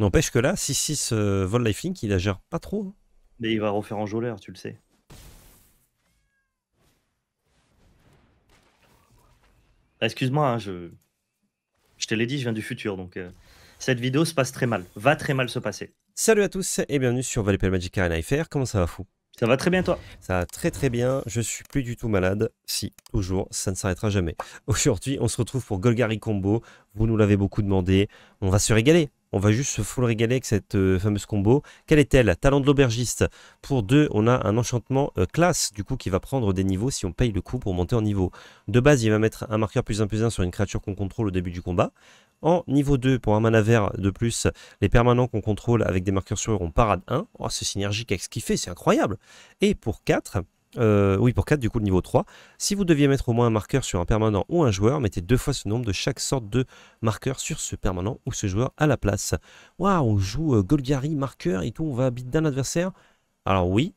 N'empêche que là, 6-6 ce euh, Vol Lifelink, il la gère pas trop. Hein. Mais il va refaire en joueur, tu le sais. Bah, excuse-moi, hein, je... je te l'ai dit, je viens du futur, donc euh, cette vidéo se passe très mal, va très mal se passer. Salut à tous et bienvenue sur Valipel Magic Arena FR, comment ça va fou ça va très bien toi Ça va très très bien, je suis plus du tout malade, si, toujours, ça ne s'arrêtera jamais. Aujourd'hui, on se retrouve pour Golgari Combo, vous nous l'avez beaucoup demandé, on va se régaler on va juste se full régaler avec cette euh, fameuse combo. Quelle est-elle Talent de l'aubergiste. Pour 2, on a un enchantement euh, classe, du coup, qui va prendre des niveaux si on paye le coup pour monter en niveau. De base, il va mettre un marqueur plus 1 plus 1 sur une créature qu'on contrôle au début du combat. En niveau 2, pour un mana vert de plus, les permanents qu'on contrôle avec des marqueurs sur eux, on parade 1. Oh, c'est synergique avec ce qu'il fait, c'est incroyable. Et pour 4, euh, oui, pour 4, du coup, le niveau 3. Si vous deviez mettre au moins un marqueur sur un permanent ou un joueur, mettez deux fois ce nombre de chaque sorte de marqueur sur ce permanent ou ce joueur à la place. Waouh, on joue euh, Golgari, marqueur et tout, on va habiter d'un adversaire Alors oui,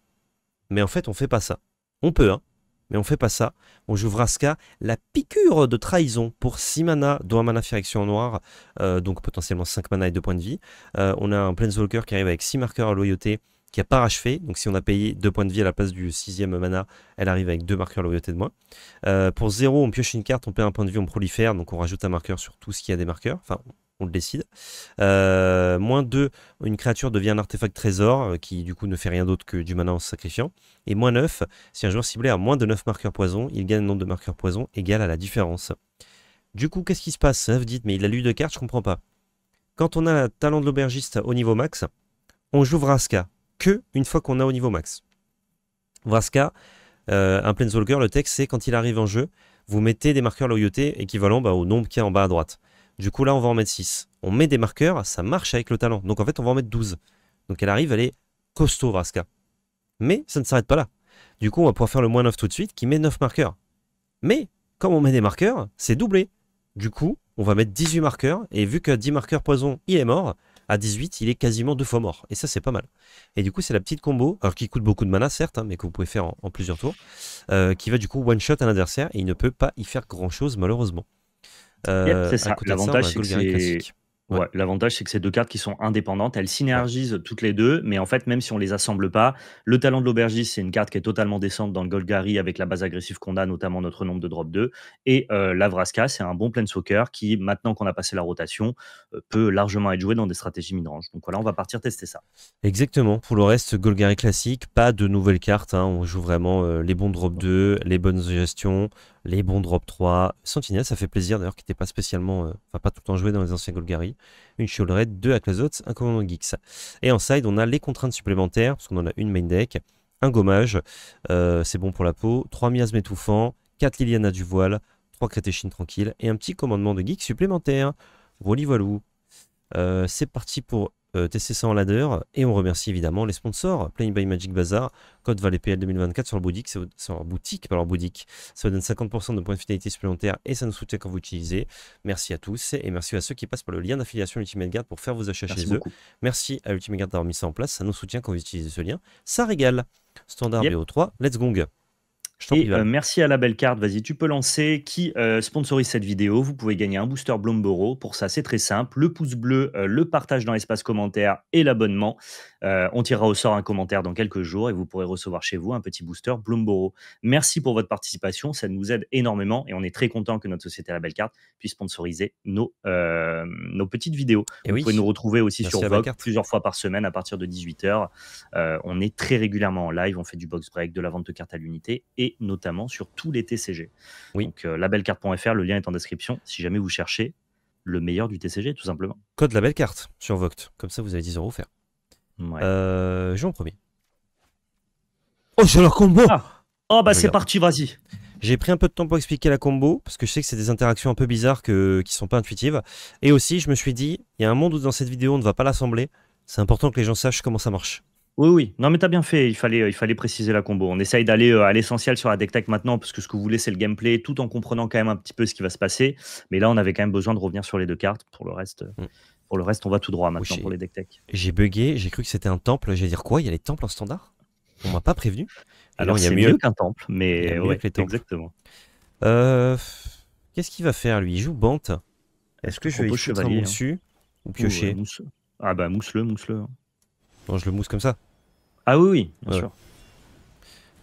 mais en fait, on fait pas ça. On peut, hein, mais on fait pas ça. On joue Vraska, la piqûre de trahison pour 6 mana, dont un mana noir, euh, donc potentiellement 5 manas et 2 points de vie. on a un Planeswalker qui arrive avec 6 marqueurs à loyauté qui a racheté, Donc si on a payé 2 points de vie à la place du 6 mana, elle arrive avec 2 marqueurs loyauté de moins. Euh, pour 0, on pioche une carte, on perd un point de vie, on prolifère, donc on rajoute un marqueur sur tout ce qui a des marqueurs. Enfin, on le décide. Euh, moins 2, une créature devient un artefact trésor euh, qui du coup ne fait rien d'autre que du mana en se sacrifiant. Et moins 9, si un joueur ciblé a moins de 9 marqueurs poison, il gagne un nombre de marqueurs poison égal à la différence. Du coup, qu'est-ce qui se passe Vous dites, mais il a lu deux cartes, je comprends pas. Quand on a le talent de l'aubergiste au niveau max, on joue Vraska que une fois qu'on a au niveau max. Vraska, euh, un Planeswalker, le texte, c'est quand il arrive en jeu, vous mettez des marqueurs loyauté équivalents bah, au nombre qu'il y a en bas à droite. Du coup, là, on va en mettre 6. On met des marqueurs, ça marche avec le talent. Donc, en fait, on va en mettre 12. Donc, elle arrive, elle est costaud, Vraska. Mais ça ne s'arrête pas là. Du coup, on va pouvoir faire le moins 9 tout de suite, qui met 9 marqueurs. Mais, comme on met des marqueurs, c'est doublé. Du coup, on va mettre 18 marqueurs, et vu que 10 marqueurs poison, il est mort, à 18, il est quasiment deux fois mort. Et ça, c'est pas mal. Et du coup, c'est la petite combo, alors qui coûte beaucoup de mana, certes, hein, mais que vous pouvez faire en, plusieurs tours, euh, qui va du coup one-shot à l'adversaire et il ne peut pas y faire grand-chose, malheureusement. Euh, ça. c'est que Ouais, l'avantage, c'est que ces deux cartes qui sont indépendantes, elles synergisent toutes les deux, mais en fait, même si on les assemble pas, le talent de l'aubergiste, c'est une carte qui est totalement décente dans le Golgari avec la base agressive qu'on a, notamment notre nombre de drop 2. Et euh, l'Avraska, c'est un bon planeswalker qui, maintenant qu'on a passé la rotation, euh, peut largement être joué dans des stratégies midrange. Donc voilà, on va partir tester ça. Exactement. Pour le reste, Golgari classique, pas de nouvelles cartes. Hein. On joue vraiment euh, les bons drop 2, les bonnes gestions, les bons drop 3. Sentinelle, ça fait plaisir d'ailleurs, qui n'était pas spécialement, euh, enfin pas tout le temps joué dans les anciens Golgari. Une 2 deux Aklazots, un Commandant Geeks. Et en side, on a les contraintes supplémentaires, parce qu'on en a une main deck, un gommage, euh, c'est bon pour la peau, 3 miasmes étouffants, 4 Liliana du voile, 3 Crétéchines tranquilles, et un petit commandement de Geeks supplémentaire. Rolly voilou. Euh, c'est parti pour euh, tester ça en ladder. Et on remercie évidemment les sponsors, playing by Magic Bazaar, code PL 2024 sur leur boutique, sur boutique, pas leur boutique. Ça vous donne 50% de points de fidélité supplémentaires et ça nous soutient quand vous utilisez. Merci à tous et merci à ceux qui passent par le lien d'affiliation Ultimate Guard pour faire vos achats chez eux. Merci à Ultimate Guard d'avoir mis ça en place. Ça nous soutient quand vous utilisez ce lien. Ça régale. Standard BO3, let's gong. Euh, merci à la belle carte, vas-y, tu peux lancer. Qui euh, sponsorise cette vidéo Vous pouvez gagner un booster Blomboro. Pour ça, c'est très simple. Le pouce bleu, euh, le partage dans l'espace commentaire et l'abonnement. on tirera au sort un commentaire dans quelques jours et vous pourrez recevoir chez vous un petit booster Blomboro. Merci pour votre participation, ça nous aide énormément et on est très content que notre société La Belle Carte puisse sponsoriser nos, nos petites vidéos. Eh vous pouvez nous retrouver aussi sur Vogue plusieurs fois par semaine à partir de 18h. on est très régulièrement en live, on fait du box break, de la vente de cartes à l'unité et notamment sur tous les TCG. Oui. Donc euh, labelcarte.fr, le lien est en description si jamais vous cherchez le meilleur du TCG tout simplement. Code belle sur Voct, comme ça vous avez 10 euros offerts. Ouais. Euh, en premier. Oh, c'est leur combo ah. Oh bah c'est parti, vas-y j'ai pris un peu de temps pour expliquer la combo, parce que je sais que c'est des interactions un peu bizarres que, qui sont pas intuitives. Et aussi, je me suis dit, il y a un monde où dans cette vidéo, on ne va pas l'assembler. C'est important que les gens sachent comment ça marche. Oui, oui. Non, mais t'as bien fait. Il fallait, euh, il fallait préciser la combo. On essaye d'aller euh, à l'essentiel sur la deck tech maintenant, parce que ce que vous voulez, c'est le gameplay, tout en comprenant quand même un petit peu ce qui va se passer. Mais là, on avait quand même besoin de revenir sur les deux cartes. Pour le reste, euh, mm. pour le reste on va tout droit maintenant pour les deck tech. J'ai bugué, j'ai cru que c'était un temple. J'ai dire quoi Il y a les temples en standard On m'a pas prévenu. Alors, il y a mieux, qu'un temple, mais exactement. Qu'est-ce qu'il va faire lui Il joue Bante. Est-ce que je vais chevalier, hein. ou piocher Ah bah mousse-le, mousse-le. Hein. Non, je le mousse comme ça. Ah oui, oui, bien sûr.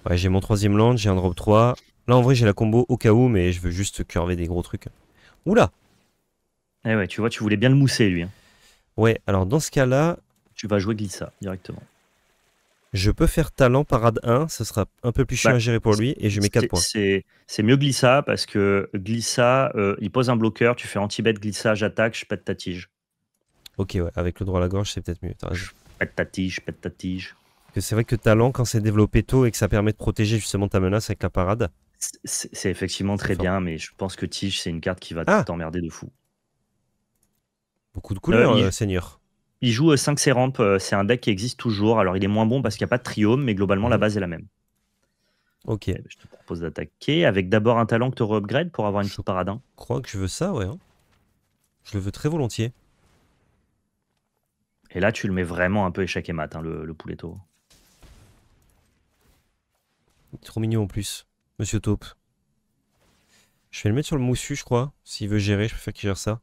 Ouais, j'ai mon troisième land, j'ai un drop 3. Là, en vrai, j'ai la combo au cas où, mais je veux juste curver des gros trucs. Oula Eh ouais, tu vois, tu voulais bien le mousser, lui. Hein. Ouais, alors dans ce cas-là... Tu vas jouer Glissa, directement. Je peux faire talent parade 1, ce sera un peu plus chiant bah, à gérer pour lui, et je mets 4 points. C'est mieux Glissa, parce que Glissa, euh, il pose un bloqueur, tu fais anti-bet, Glissa, j'attaque, je pète ta tige. Ok, ouais, avec le droit à la gorge, c'est peut-être mieux. pète ta tige, pète ta tige que c'est vrai que talent, quand c'est développé tôt et que ça permet de protéger justement ta menace avec la parade. C'est effectivement très bien, mais je pense que Tige, c'est une carte qui va ah t'emmerder de fou. Beaucoup de couleurs, euh, euh, Seigneur. Il joue 5 euh, ramp c'est un deck qui existe toujours. Alors il est moins bon parce qu'il n'y a pas de triome, mais globalement la mhm. base est la même. Ok. Eh ben, je te propose d'attaquer avec d'abord un talent que tu re-upgrade pour avoir une petite paradin. Hein. Je crois que je veux ça, ouais. Hein. Je le veux très volontiers. Et là, tu le mets vraiment un peu échec et mat, hein, le, le Trop mignon en plus. Monsieur Taupe. Je vais le mettre sur le moussu, je crois. S'il veut gérer, je préfère qu'il gère ça.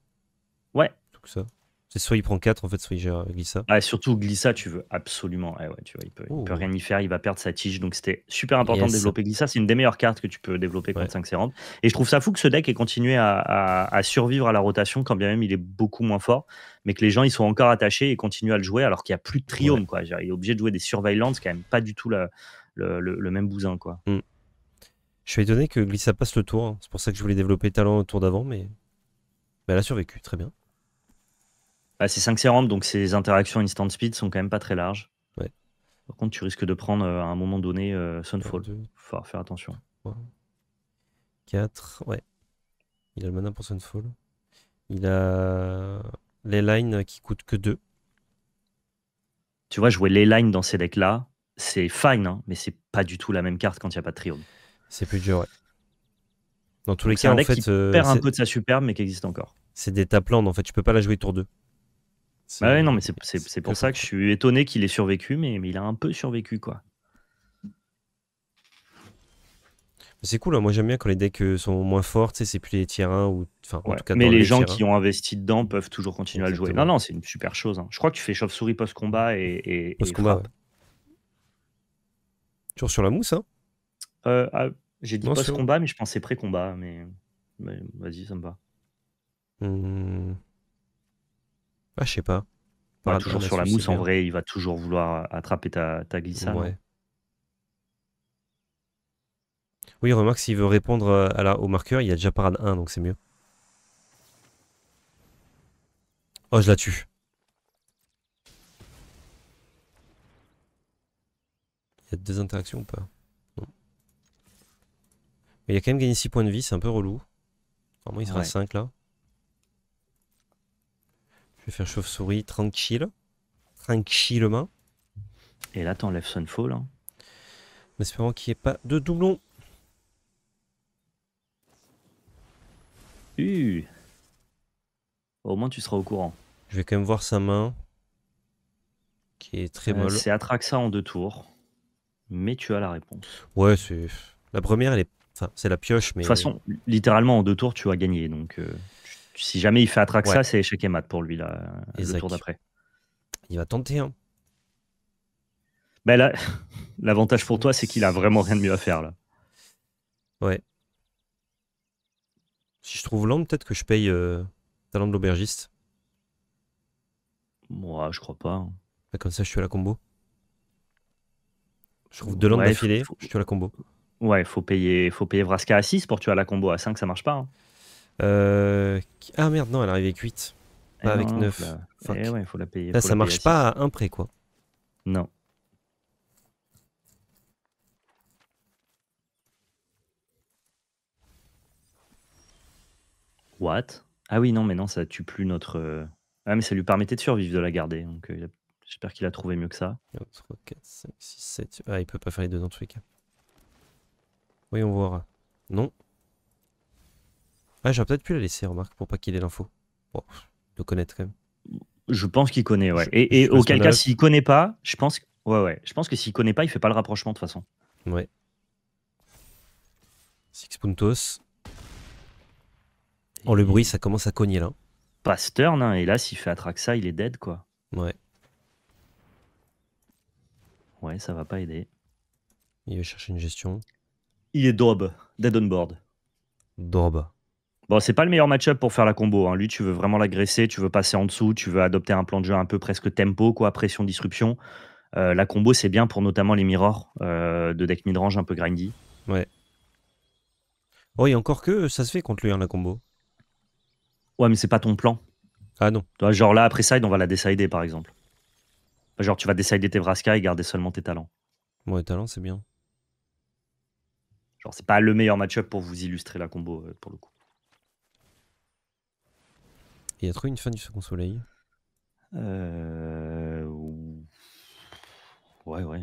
Ouais. Tout ça. C'est soit il prend 4 en fait, soit il gère euh, Glissa. Ah, surtout Glissa, tu veux absolument. Eh ouais, tu vois, il peut, oh. peut, rien y faire, il va perdre sa tige. Donc c'était super important de développer Glissa. C'est une des meilleures cartes que tu peux développer contre 5 Et je trouve ça fou que ce deck ait continué à, survivre à la rotation quand bien même il est beaucoup moins fort, mais que les gens ils sont encore attachés et continuent à le jouer alors qu'il n'y a plus de triome. Quoi. Il est obligé de jouer des Surveillance, quand même pas du tout la, le, même bousin. Quoi. Mm. Je suis étonné que Glissa passe le tour. Hein. C'est pour ça que je voulais développer talent au tour d'avant, mais... elle a survécu, très bien. Bah, c'est 5 sérums, donc ses interactions instant speed sont quand même pas très larges. Par contre, tu risques de prendre euh, à un moment donné euh, Sunfall. Il faut faire attention. 4, ouais. Il a le mana pour Sunfall. Il a les lines qui coûtent que 2. Tu vois, jouer les lines dans ces decks-là, c'est fine, hein, mais c'est pas du tout la même carte quand il n'y a pas de triomphe. C'est plus dur, ouais. Dans tous les cas, un en fait. Qui euh, perd un peu de sa superbe, mais qui existe encore. C'est des taplandes, en fait. Tu peux pas la jouer tour 2. Bah ouais, non, mais c'est pour ça que je suis étonné qu'il ait survécu, mais, il a un peu survécu, quoi. C'est cool, hein. moi j'aime bien quand les decks euh, sont moins forts, c'est plus les tiers 1 ou. Enfin, en tout cas, mais les, gens qui ont investi dedans peuvent toujours continuer à le jouer. Non, non, c'est une super chose. Hein. Je crois que tu fais chauve-souris post-combat et, et, post-combat. Toujours sur la mousse, hein euh, ah, J'ai dit post-combat, mais je pensais pré-combat. Mais, vas-y, ça me va. Hum. Ah, je sais pas. toujours sur la mousse, en vrai, il va toujours vouloir attraper ta, glissade. Hein. Oui, remarque, s'il veut répondre euh, à la, au marqueur, il y a déjà parade 1, donc c'est mieux. Oh, je la tue. des interactions ou pas Mais il a quand même gagné 6 points de vie, c'est un peu relou. moins il sera 5 là. Je vais faire chauve-souris tranquille. tranquille main Et là, t'enlèves Sunfall. Hein. Mais espérant qu'il n'y ait pas de doublon. Au moins, tu seras au courant. Je vais quand même voir sa main. Qui est très euh, molle. C'est ça en deux tours mais tu as la réponse. Ouais, c'est la première, elle est, c'est la pioche, mais de toute façon, littéralement en deux tours, tu as gagné. Donc, euh, si jamais il fait attraction, ça, c'est échec et mat pour lui là, le tour d'après. Il va tenter. Hein. Ben là, l'avantage pour toi, c'est qu'il a vraiment rien de mieux à faire là. Ouais. Si je trouve l'angle, peut-être que je paye euh, talent de l'aubergiste. Moi, je crois pas. Hein. Bah, comme ça, je suis à la combo. Je trouve de ouais, je tue la combo. Ouais, faut payer, faut payer Vraska à 6 pour tuer la combo. À 5, ça marche pas. Hein. Euh, ah merde, non, elle arrive avec 8. Pas eh avec 9. Eh faut la payer. ça marche pas à un prêt, quoi. Non. What Ah oui, non, mais non, ça tue plus notre. Euh, ah, mais ça lui permettait de survivre, de la garder. Donc, euh, J'espère qu'il a trouvé mieux que ça. 3, 4, 5, 6, 7. Ah, il peut pas faire les deux dans tous les cas. Voyons voir. Non. Ah, j'aurais peut-être pu la laisser, remarque, pour pas qu'il ait l'info. Bon, de connaître quand même. Je pense qu'il connaît, ouais. et, et auquel cas, s'il connaît pas, je pense, que... ouais, ouais. Je pense que s'il connaît pas, il fait pas le rapprochement de toute façon. Ouais. Six puntos. Oh, le bruit, ça commence à cogner là. Pas turn, hein, et là, s'il fait attraque ça, il est dead, quoi. Ouais. Ouais, ça va pas aider. Il va chercher une gestion. Il est Dorb, dead on board. Daube. Bon, c'est pas le meilleur match-up pour faire la combo. Hein. Lui, tu veux vraiment l'agresser, tu veux passer en dessous, tu veux adopter un plan de jeu un peu presque tempo, quoi, pression, disruption. Euh, la combo, c'est bien pour notamment les mirrors euh, de deck midrange un peu grindy. Ouais. Oh, encore que ça se fait contre lui en hein, la combo. Ouais, mais c'est pas ton plan. Ah non. genre là, après side, on va la décider par exemple. Genre, tu vas décider tes Vraska et garder seulement tes talents. Ouais, talents, c'est bien. Genre, c'est pas le meilleur match-up pour vous illustrer la combo, euh, pour le coup. Il y a trop une fin du Second Soleil euh... Ouais, ouais.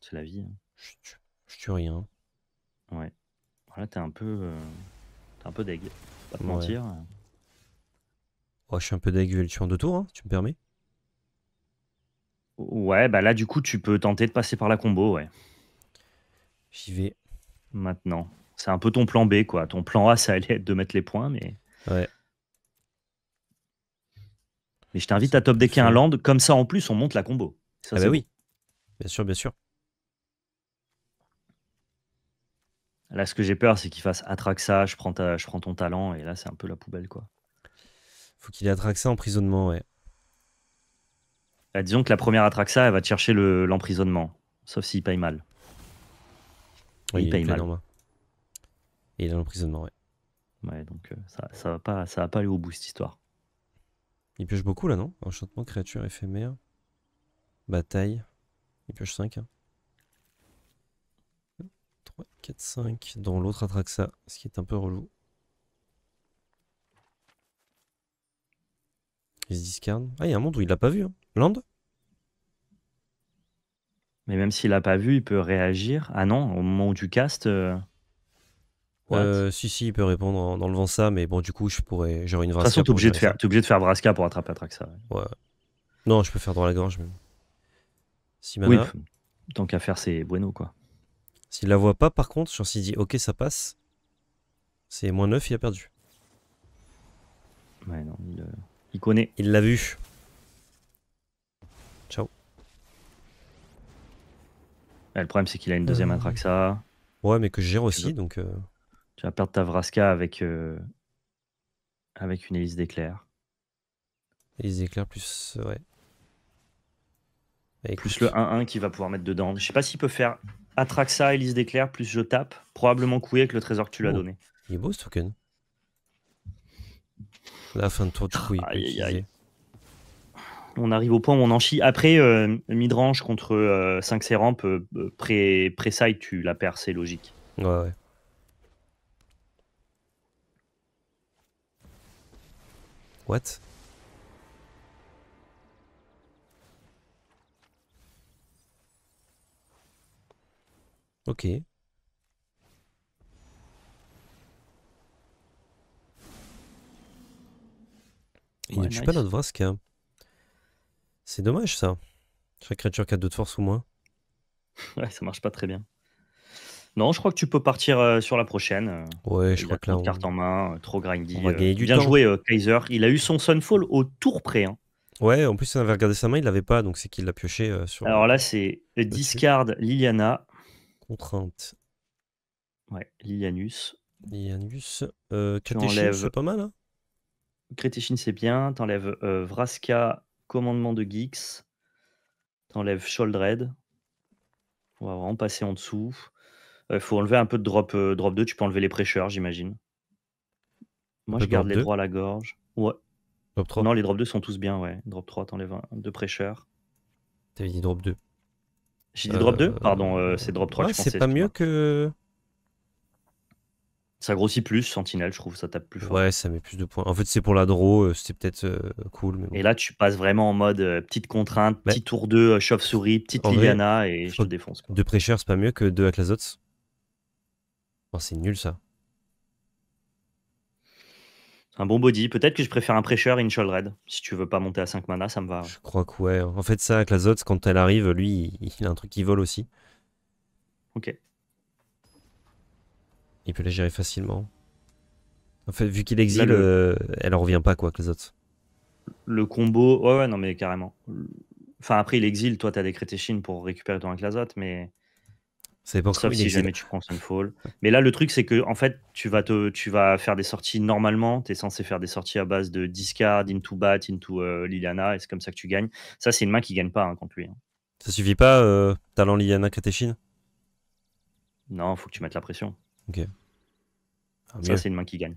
C'est la vie. Hein. Je, tue, rien. Ouais. Là, t'es un peu... Euh, t'es un peu deg. Pas te mentir. Oh, je suis un peu deg, je vais le tuer en deux tours, hein, tu me permets Ouais, bah là, du coup, tu peux tenter de passer par la combo, ouais. J'y vais. Maintenant. C'est un peu ton plan B, quoi. Ton plan A, ça allait être de mettre les points, mais. Ouais. Mais je t'invite à top decker un land. Comme ça, en plus, on monte la combo. ah bah oui. Bien sûr, bien sûr. Là, ce que j'ai peur, c'est qu'il fasse Atraxa, je prends, je prends ton talent, et là, c'est un peu la poubelle, quoi. Faut qu'il ait Atraxa, emprisonnement, ouais. Bah, disons que la première Atraxa, elle va te chercher l'emprisonnement. sauf s'il paye mal. Oui, il, paye mal. Il est dans l'emprisonnement, ouais. Ouais, donc euh, ça, ça, va pas, ça va pas aller au bout cette histoire. Il pioche beaucoup là, non Enchantement, créature éphémère, bataille. Il pioche 5. Hein. 3, 4, 5 dans l'autre Atraxa, ce qui est un peu relou. Il se discarde. Ah, il y a un monde où il l'a pas vu. Hein. Land Mais même s'il n'a pas vu, il peut réagir. Ah non, au moment où tu castes. Euh, euh, si, si, il peut répondre en, enlevant ça, mais bon, du coup, je pourrais. J'aurais une Vraska. De toute façon, obligé, de faire, es obligé de faire Vraska pour attraper Atraxa. Ouais. ouais. Non, je peux faire droit à la gorge, même. Si mana, oui, tant qu'à faire, c'est bueno, quoi. S'il la voit pas, par contre, j'en s'il dit, ok, ça passe. C'est moins 9, il a perdu. Ouais, non, il, euh, il connaît. Il l'a vu. Ciao. le problème, c'est qu'il a une deuxième Atraxa. Euh. Ouais, mais que je gère aussi, donc... Euh. Tu vas perdre ta Vraska avec, euh, avec une hélice d'éclair. Hélice d'éclair plus... Ouais. plus le 1-1 qu'il va pouvoir mettre dedans. Je sais pas s'il peut faire Atraxa, hélice d'éclair, plus je tape. Probablement coué avec le trésor que tu lui as oh. donné. Il est beau ce token. La fin de tour de couille. aïe on arrive au point où on en chie. Après, euh, midrange contre 5 euh, Séramp, euh, pré, side tu la perds, c'est logique. Ouais, ouais. What Ok. Il ne a pas notre Vraska. C'est dommage ça. Chaque créature qui a deux de force ou moins. ouais, ça marche pas très bien. Non, je crois que tu peux partir euh, sur la prochaine. Euh. ouais, je crois que là. Carte en main, euh, trop grindy. bien joué, Kaiser. Il a eu son Sunfall au tour près. Hein. Ouais, en plus, on avait regardé sa main, il l'avait pas, donc c'est qu'il l'a pioché sur. Alors là, c'est discard Liliana. Contrainte. Ouais, Lilianus. Lilianus. Euh, c'est pas mal. Hein Crétéchine, c'est bien. T'enlèves Vraska commandement de Geeks. T'enlèves Sholdred. On va vraiment passer en dessous. Il euh, faut enlever un peu de drop, euh, drop 2. Tu peux enlever les prêcheurs, j'imagine. Moi, je garde les droits à la gorge. Ouais. Drop Non, les drop 2 sont tous bien, ouais. Drop 3, t'enlèves un, deux prêcheurs. T'avais dit drop 2. J'ai dit drop 2 euh, Pardon, c'est drop 3. Ouais, c'est pas mieux que. Ça grossit plus, Sentinelle, je trouve, ça tape plus fort. Ouais, ça met plus de points. En fait, c'est pour la draw, euh, c'était peut-être euh, cool. Et là, tu passes vraiment en mode euh, petite contrainte, bah, petit tour 2, chauve-souris, petite Liliana, et je te défonce. Deux pressure, c'est pas mieux que deux Atlasots oh, C'est nul, ça. un bon body. Peut-être que je préfère un prêcheur et une chauve Red. Si tu veux pas monter à 5 mana, ça me va. Je crois que ouais. En fait, ça, Aklazots, quand elle arrive, lui, il, il a un truc qui vole aussi. Ok. Il peut la gérer facilement. En fait, vu qu'il exile, euh, elle en revient pas quoi que Le combo, ouais, ouais, non, mais carrément. Enfin, après, il exile, toi, t'as des Crétéchines pour récupérer ton Clazot, mais. C'est pour ça si jamais tu prends Sunfall. Mais là, le truc, c'est que en fait, tu vas, te, tu vas faire des sorties normalement. Tu es censé faire des sorties à base de discard, into bat, into euh, Liliana, et c'est comme ça que tu gagnes. Ça, c'est une main qui gagne pas hein, contre lui. Hein. Ça suffit pas, euh, talent Liliana Crétéchine Non, faut que tu mettes la pression. Ok. Ah, ça, c'est une main qui gagne.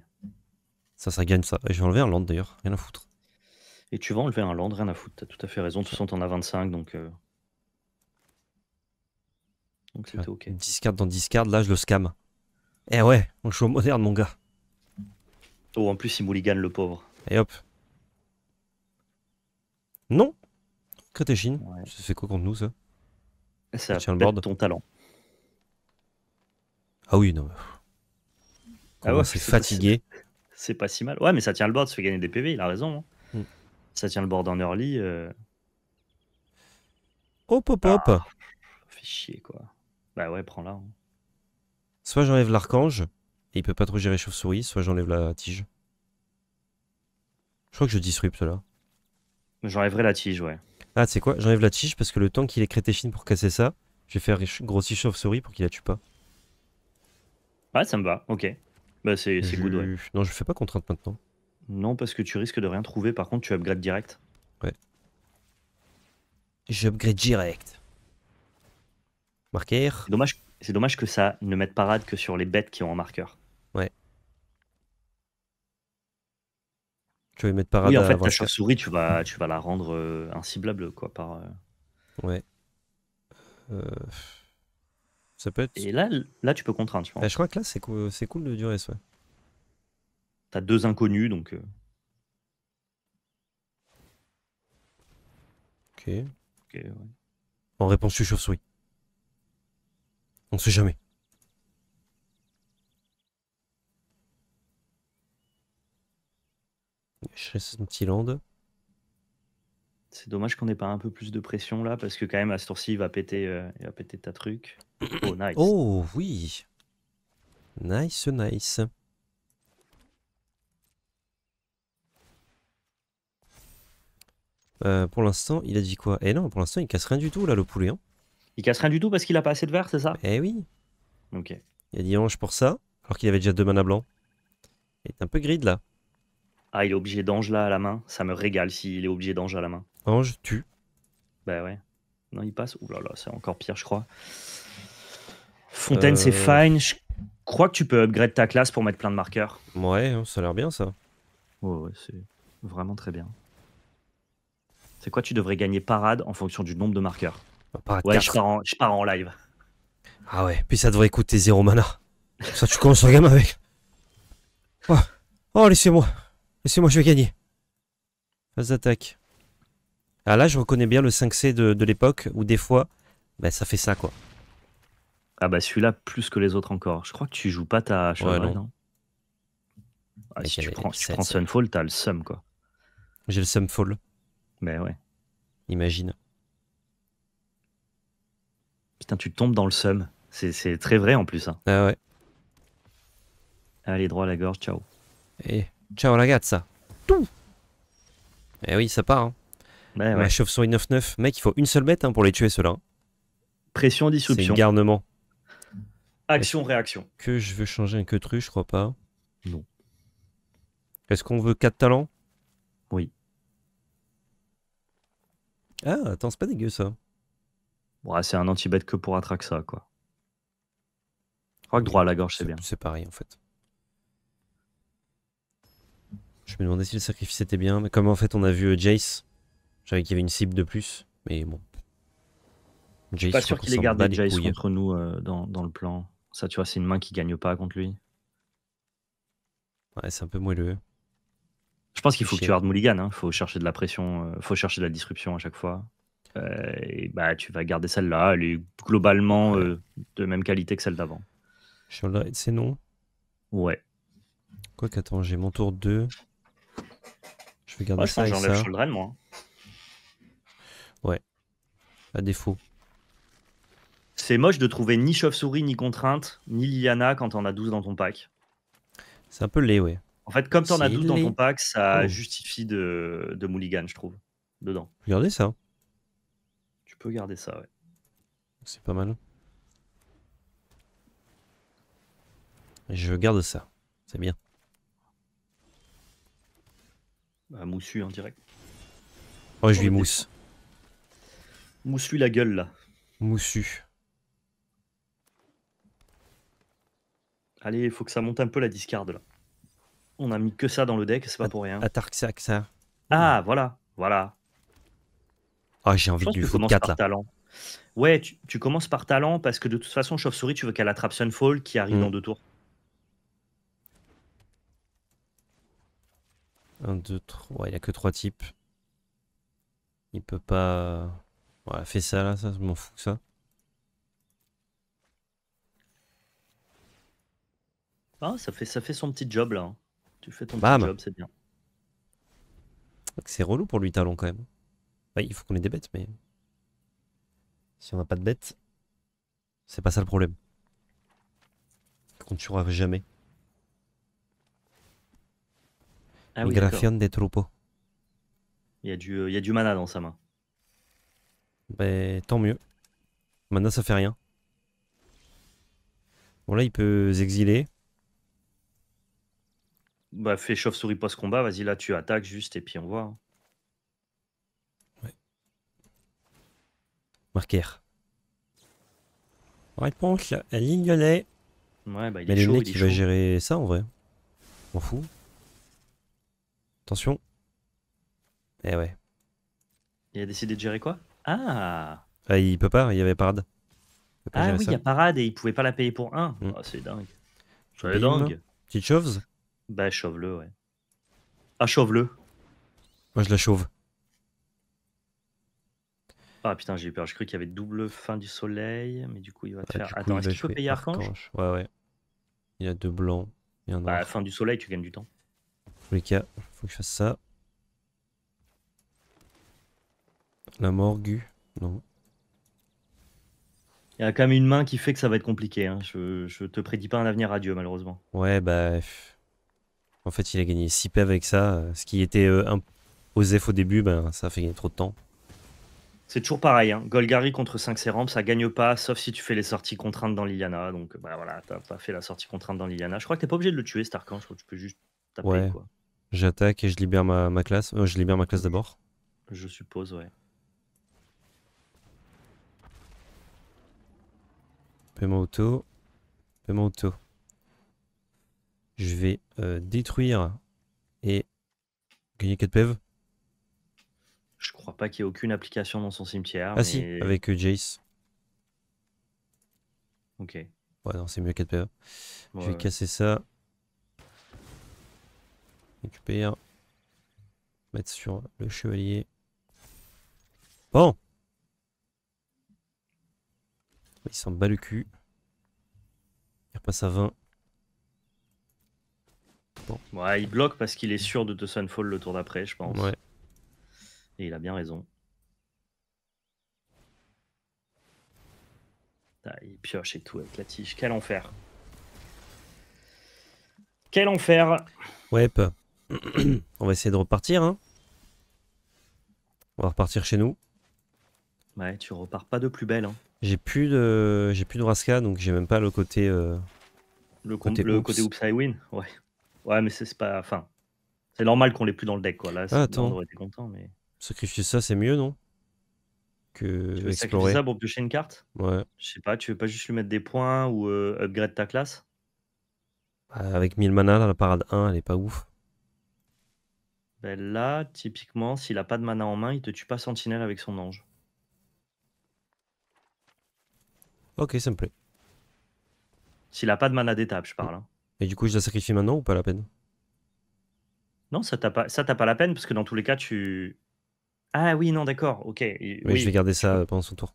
Ça, ça gagne ça. je vais enlever un land d'ailleurs, rien à foutre. Et tu vas enlever un land, rien à foutre, t'as tout à fait raison. De toute façon, t'en as 25, donc. Euh... Donc c'était ok. Discard dans discard, là je le scam. Eh ouais, on joue moderne, mon gars. Oh, en plus, il mouligane le pauvre. Et hop. Non Crétéchine, Tu c'est quoi contre nous ça ça le ton talent. Ah oui, non. Ah c'est fatigué. C'est pas si mal. Ouais, mais ça tient le board, ça fait gagner des PV, il a raison. Hein. Hmm. Ça tient le board en early. Euh. Hop, hop, hop. Ah, Fais chier, quoi. Bah ouais, prends-la. Hein. Soit j'enlève l'archange, et il peut pas trop gérer chauve-souris, soit j'enlève la tige. Je crois que je disrupte là. J'enlèverai la tige, ouais. Ah, tu sais quoi J'enlève la tige parce que le temps qu'il crété crétéchine pour casser ça, je vais faire grossir chauve-souris pour qu'il la tue pas. Ah ça me va, ok. Bah, c'est good, Non, je fais pas contrainte maintenant. Non, parce que tu risques de rien trouver. Par contre, tu upgrades direct. Ouais. J'upgrade direct. Marqueur. Dommage, c'est dommage que ça ne mette parade que sur les bêtes qui ont un marqueur. Ouais. Tu vas mettre parade. Oui, en fait, ta souris tu vas, tu vas la rendre euh, inciblable, quoi, par. Euh. Ouais. Euh, peut Et là, là, tu peux contraindre, je bah, crois que là, c'est cool, c'est cool le durée, ouais. T'as deux inconnus, donc... Euh. Ok. Ok, En réponse, je suis chauve-souris. On sait jamais. lande. C'est dommage qu'on ait pas un peu plus de pression là, parce que quand même, à ce tour-ci, il, va péter, euh, il va péter ta truc. Oh, nice. Oh, oui. Nice, nice. Euh, pour l'instant, il a dit quoi Eh non, pour l'instant, il casse rien du tout, là, le poulet. Hein. Il casse rien du tout parce qu'il a pas assez de verre, c'est ça Eh oui. Ok. Il a dit ange pour ça, alors qu'il avait déjà deux manas blancs. Il est un peu grid, là. Ah, il est obligé d'ange, là, à la main. Ça me régale s'il est obligé d'ange à la main. Ange tue. Bah ouais. Non, il passe. Ouh là là, c'est encore pire, je crois. Fontaine, c'est euh. fine. Je crois que tu peux upgrade ta classe pour mettre plein de marqueurs. Ouais, hein, ça a l'air bien ça. Ouais, c'est vraiment très bien. C'est quoi Tu devrais gagner parade en fonction du nombre de marqueurs. Bah, parade ouais, Je, pars en, live. Ah ouais, puis ça devrait coûter zéro mana. Ça, tu commences la game avec. Oh, oh laissez-moi. Laissez-moi, je vais gagner. Phase d'attaque. Ah là, je reconnais bien le 5C de, l'époque où des fois, bah, ça fait ça quoi. Ah bah celui-là plus que les autres encore. Je crois que tu joues pas ta cheval, ouais, non, ah, Si tu prends, Sunfall, t'as le sum quoi. J'ai le Fall. Mais ouais. Imagine. Putain, tu tombes dans le sum. C'est très vrai en plus. Hein. Ah ouais. Allez, droit à la gorge, ciao. Et eh, ciao la ragazza. ça. Eh oui, ça part. Hein. Bah, ouais. chauve-souris 9-9. Mec, il faut une seule bête hein, pour les tuer, ceux-là. Pression, disruption. C'est garnement. Action, réaction. Que je veux changer un queutru, je crois pas. Non. Est-ce qu'on veut 4 talents Oui. Ah, attends, c'est pas dégueu ça. c'est un anti bête que pour ça, quoi. que droit à la gorge, c'est bien. C'est pareil, en fait. Je me demandais si le sacrifice était bien, mais comme en fait on a vu euh, Jace, j'avais qu'il y avait une cible de plus, mais bon. Je suis pas sûr qu'il ait gardé Jace contre nous euh, dans, dans, le plan. Ça, tu vois, c'est une main qui gagne pas contre lui. Ouais, c'est un peu moelleux. Je pense qu'il faut que tu hard mulligan. Il hein. faut chercher de la pression, il euh, faut chercher de la disruption à chaque fois. Euh, et bah, tu vas garder celle-là. Elle est globalement de même qualité que celle d'avant. C'est non Ouais. Quoi qu'attends, j'ai mon tour 2. Je vais garder ouais, ça. J'enlève Sholdren, moi. Ouais. À défaut. C'est moche de trouver ni chauve-souris, ni contrainte, ni liana quand on a 12 dans ton pack. C'est un peu laid, ouais. En fait, comme t'en as 12 dans ton pack, ça oh. justifie de, de Mulligan, je trouve, dedans. Regardez ça. Tu peux garder ça, ouais. C'est pas mal. Je garde ça. C'est bien. Bah, moussu en hein, direct. Oh, je lui mousse. Moussu la gueule là. Moussu. Allez, il faut que ça monte un peu la discarde là. On a mis que ça dans le deck, c'est pas pour rien. À ça. Ah voilà, voilà. Ah j'ai envie du 4 là. Talent. Ouais, tu, commences par talent parce que de toute façon, Chauve-souris, tu veux qu'elle attrape Sunfall qui arrive mm. dans deux tours. 1, 2, 3. Il n'y a que trois types. Il peut pas. Ouais, fais ça là, ça, je m'en fous ça. Ah, ça fait, ça fait son petit job là. Hein. Tu fais ton petit job, c'est bien. C'est relou pour lui talon quand même. il faut qu'on ait des bêtes, mais. Si on n'a pas de bêtes, c'est pas ça le problème. Qu'on tuera jamais. Ah oui, Migration Il y, a du, euh, il y a du mana dans sa main. Bah tant mieux. Maintenant ça fait rien. Bon là il peut exiler Bah fais chauve-souris post-combat, vas-y là tu attaques juste et puis on voit. Hein. Ouais. Marquer. Réponse, la ligne Ouais, bah, il Mais est qui va gérer ça en vrai. On fout. Attention. Eh ouais. Il a décidé de gérer quoi ah Il peut pas, il y avait Parade. Ah oui, il y a Parade et il pouvait pas la payer pour 1. Oh, mm. ah, c'est dingue. C'est dingue. Petite chauve Bah, chauve-le, ouais. Ah, chauve-le. Moi, je la chauve. Ah putain, j'ai eu peur. Je croyais qu'il y avait double fin du soleil, mais du coup, il va te ah, faire. Attends, est-ce qu'il faut payer Archange, Ouais, ouais. Il y a deux blancs. bah, fin du soleil, tu gagnes du temps. Dans tous les cas, faut que je fasse ça. La morgue Non. Il y a quand même une main qui fait que ça va être compliqué. Hein. Je, te prédis pas un avenir radieux, malheureusement. Ouais, bah. En fait, il a gagné 6 p avec ça. Ce qui était un... Euh, Osef au début, ben, ça a fait gagner trop de temps. C'est toujours pareil. Hein. Golgari contre 5 Séram, ça gagne pas, sauf si tu fais les sorties contraintes dans Liliana. Donc, bah voilà, t'as pas fait la sortie contrainte dans Liliana. Je crois que t'es pas obligé de le tuer, Starkan. Je crois que tu peux juste taper. Ouais. J'attaque et je libère ma, classe. Euh, je libère ma classe d'abord. Je suppose, ouais. Paiement auto. Paiement auto. Je vais euh, détruire et gagner 4 PEV. Je crois pas qu'il y ait aucune application dans son cimetière. Ah si, avec euh, Jace. Ok. Ouais, non, c'est mieux 4 PEV. Je vais casser ça. Récupérer. Mettre sur le chevalier. Bon il s'en bat le cul. Il repasse à 20. Bon. Ouais, il bloque parce qu'il est sûr de te Sunfall le tour d'après, je pense. Ouais. Et il a bien raison. Ah, il pioche et tout avec la tige. Quel enfer. Quel enfer. Ouais, On va essayer de repartir. Hein. On va repartir chez nous. Ouais, tu repars pas de plus belle. Hein. J'ai plus de j'ai plus de Raska, donc j'ai même pas le côté euh, le côté le Win. Ouais. Ouais, mais c'est pas enfin c'est normal qu'on l'ait plus dans le deck quoi là. Ah, attends. On aurait été content sacrifier ça c'est mieux non que explorer. ça pour piocher une carte Ouais. Je sais pas, tu veux pas juste lui mettre des points ou euh, upgrade ta classe bah, Avec 1000 mana la parade 1, elle est pas ouf. Ben là, typiquement, s'il a pas de mana en main, il te tue pas Sentinelle avec son ange. Ok, ça me plaît. S'il a pas de mana d'étape, je parle. Hein. Et du coup, je la sacrifie maintenant ou pas la peine Non, ça t'a pas, pas la peine parce que dans tous les cas, tu. Ah oui, non, d'accord, ok. Oui, je vais garder ça pendant son tour.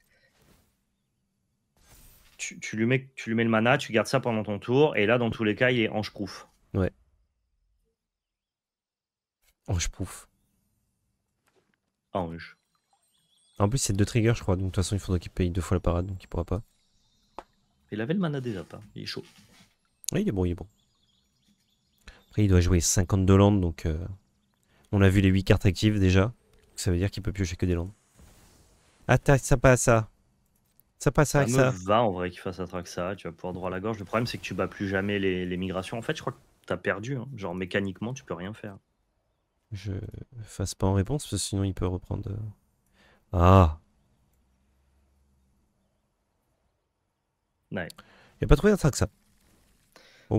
Tu, lui mets, tu lui mets le mana, tu gardes ça pendant ton tour, et là, dans tous les cas, il est ange proof Ouais. Ange proof Ange. En plus, c'est deux triggers, je crois, donc de toute façon, il faudrait qu'il paye deux fois la parade, donc il pourra pas. Il avait le mana déjà pas. Hein. Il est chaud. Oui, il est bon, il est bon. Après, il doit jouer 52 landes, donc euh, on a vu les 8 cartes actives déjà. ça veut dire qu'il peut piocher que des landes. Attaque ah, ça passe ça. Ça passe ça. Ça va en vrai qu'il fasse attaque ça. Tu vas pouvoir droit à la gorge. Le problème, c'est que tu bats plus jamais les, migrations. En fait, je crois que t'as perdu. Hein. Genre mécaniquement, tu peux rien faire. Je fasse pas en réponse, parce que sinon il peut reprendre. Euh. Ah, Il n'y a pas trop trouvé ça que ça.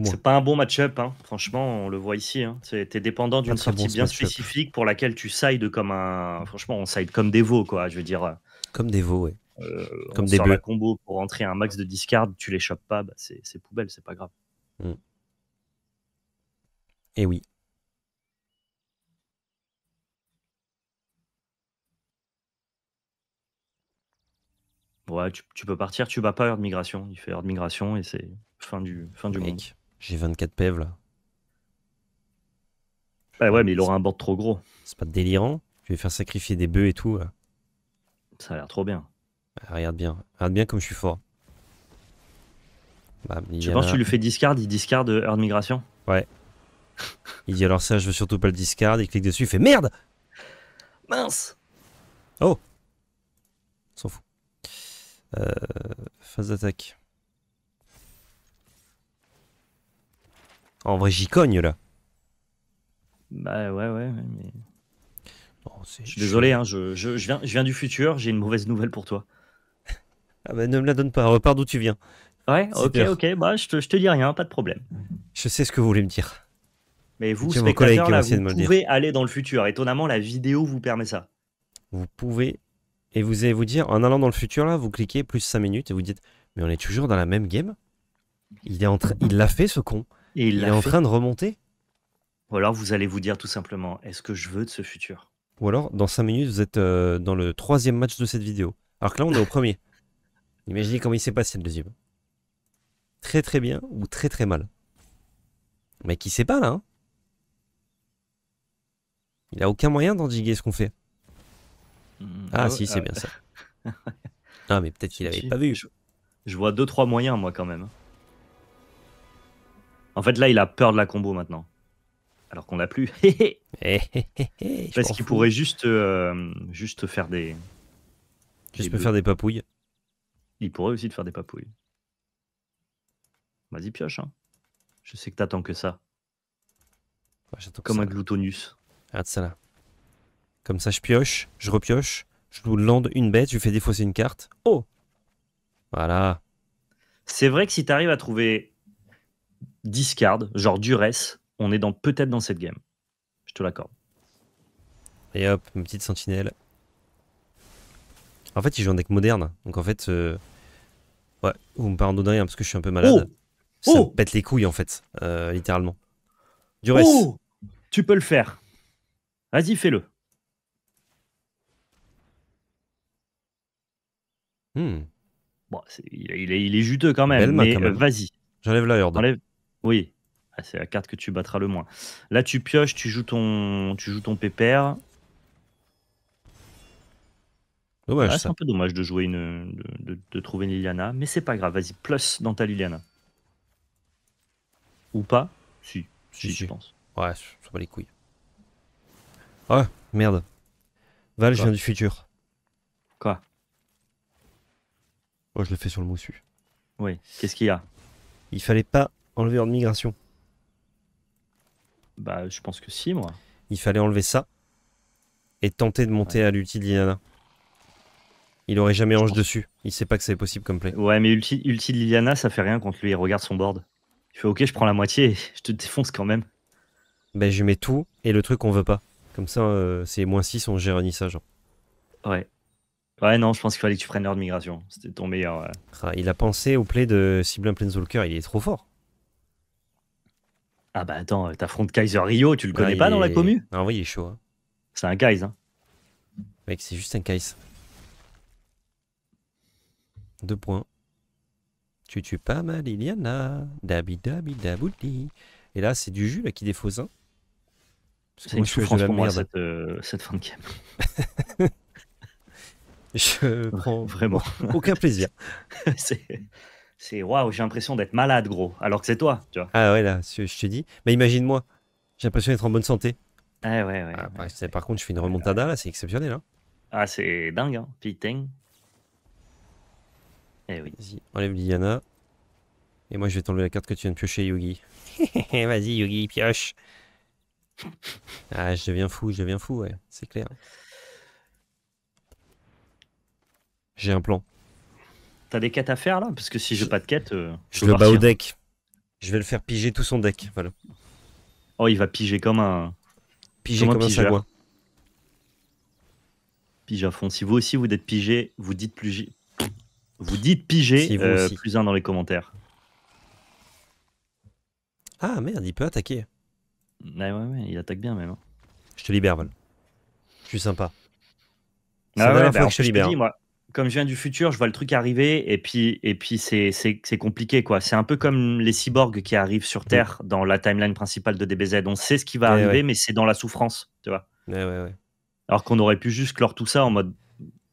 C'est pas un bon match-up, hein. franchement, on le voit ici. Hein. Tu es dépendant d'une sortie bien spécifique pour laquelle tu sides comme un. Franchement, on side comme des veaux, quoi, je veux dire. Comme des veaux, oui. Euh, comme on des sort la combo pour entrer un max de discard, tu les chopes pas, bah, c'est poubelle, c'est pas grave. Mm. Et eh oui. Ouais, tu, peux partir, tu vas pas heure de migration. Il fait heure de migration et c'est fin du, fin du Mec, J'ai 24 PEV là. Bah ouais, mais il aura un board trop gros. C'est pas délirant. Je vais faire sacrifier des bœufs et tout. Ça a l'air trop bien. Bah, regarde bien. Regarde bien comme je suis fort. je bah, pense que tu lui fais discard, il discard heure de migration. Ouais. il dit alors ça, je veux surtout pas le discard. Il clique dessus, il fait merde Mince Oh S'en fout. Euh, phase d'attaque. En vrai, j'y cogne là. Bah ouais, ouais, désolé, hein, je, viens, du futur, j'ai une mauvaise nouvelle pour toi. ah bah ne me la donne pas, repars d'où tu viens. Ouais, ok, ok, bah je te, dis rien, pas de problème. Je sais ce que vous voulez me dire. Mais vous, spectateurs, vous pouvez aller dans le futur. Étonnamment, la vidéo vous permet ça. Vous pouvez et vous allez vous dire, en allant dans le futur, là, vous cliquez plus 5 minutes et vous dites, mais on est toujours dans la même game Il est il l'a fait ce con. il, est en train de remonter. Ou alors vous allez vous dire tout simplement, est-ce que je veux de ce futur Ou alors, dans 5 minutes, vous êtes euh, dans le troisième match de cette vidéo. Alors que là, on est au premier. Imaginez comment il s'est passé le deuxième. Très très bien ou très très mal. Mais qui sait pas là hein Il a aucun moyen d'endiguer ce qu'on fait. Ah, ah, si, c'est ah bien ça. ah, mais peut-être qu'il avait pas vu. Je... vois deux, trois moyens, moi, quand même. En fait, là, il a peur de la combo maintenant. Alors qu'on l'a plus. Eh, eh, eh, Parce qu'il pourrait juste, euh, juste faire des. Juste peut faire des papouilles. Il pourrait aussi te faire des papouilles. Vas-y, pioche. Hein. Je sais que t'attends que ça. Comme un glutonus. gloutonus. Regarde ah, ça là. Comme ça, je pioche, je repioche, je vous lande une bête, je fais défausser une carte. Oh Voilà. C'est vrai que si t'arrives à trouver 10 cards, genre reste, on est dans peut-être dans cette game. Je te l'accorde. Et hop, une petite sentinelle. En fait, il joue en deck moderne. Donc en fait, euh, ouais, vous me pardonnez parce que je suis un peu malade. Oh ça oh pète les couilles en fait, euh, littéralement. Dures. Oh tu peux le faire. Vas-y, fais-le. Hmm. il, est, juteux quand même, mais euh, vas-y. J'enlève la Oui, ah, c'est la carte que tu battras le moins. Là, tu pioches, tu joues ton, tu joues ton pépère. Dommage. Ah, c'est un peu dommage de jouer une, de, trouver une Liliana, mais c'est pas grave. Vas-y, plus dans ta Liliana. Ou pas Si, si, je pense. Ouais, ça pas les couilles. Ouais. Ah, merde. Val, je viens du futur. Quoi Oh, je le fais sur le moussu. Oui. Qu'est-ce qu'il y a Il fallait pas enlever hors migration. Bah, je pense que si, moi. Il fallait enlever ça et tenter de monter à l'ulti de Liliana. Il aurait jamais ange dessus. Il sait pas que c'est possible comme play. Ouais, mais ulti, ulti de Liliana, ça fait rien contre lui. Il regarde son board. Je fais ok, je prends la moitié je te défonce quand même. Bah, je mets tout et le truc on veut pas. Comme ça, euh, c'est moins 6, on gère un genre. Ouais. Ouais, non, je pense qu'il fallait que tu prennes l'heure de migration. C'était ton meilleur. Ah, il a pensé au play de Cible un Plainswalker il est trop fort. Ah bah attends, euh, t'affrontes Kaiser Rio, tu le connais pas dans la commu Ah oui, il est chaud. Hein. C'est un Kaiser. Hein. Mec, c'est juste un Kaiser. Deux points. Tu tues pas mal, Iliana. Dabi dabi dabouti. Et là, c'est du jus là, qui défausse. Hein. C'est une souffrance pour moi cette, euh, cette fin de game. Je prends vraiment aucun plaisir. c'est waouh, j'ai l'impression d'être malade, gros, alors que c'est toi, tu vois. Ah ouais, là, je te dis. Mais imagine-moi, j'ai l'impression d'être en bonne santé. Eh ah ouais, ouais. Bah, par contre, je fais une remontada, là, c'est exceptionnel. Hein. Ah, c'est dingue, hein. piting. Eh oui. Vas-y, enlève Liliana. Et moi, je vais t'enlever la carte que tu viens de piocher, Yugi. Vas-y, Yugi, pioche. Ah, je deviens fou, je deviens fou, ouais, c'est clair. J'ai un plan. T'as des quêtes à faire là Parce que si j'ai pas de quête. Euh, je le bats au deck. Je vais le faire piger tout son deck. Voilà. Oh, il va piger comme un. Piger comme, un, Pige à fond. Si vous aussi vous êtes pigé, vous dites plus. Vous dites piger euh, plus un dans les commentaires. Ah merde, il peut attaquer. Ouais, ouais, il attaque bien même. Hein. Je te libère, Val. Je suis sympa. Ah bah, que je te libère comme je viens du futur, je vois le truc arriver et puis, et puis c'est compliqué. quoi. C'est un peu comme les cyborgs qui arrivent sur mm. Terre dans la timeline principale de DBZ. On sait ce qui va eh arriver, mais c'est dans la souffrance, tu vois. Eh Alors qu'on aurait pu juste clore tout ça en mode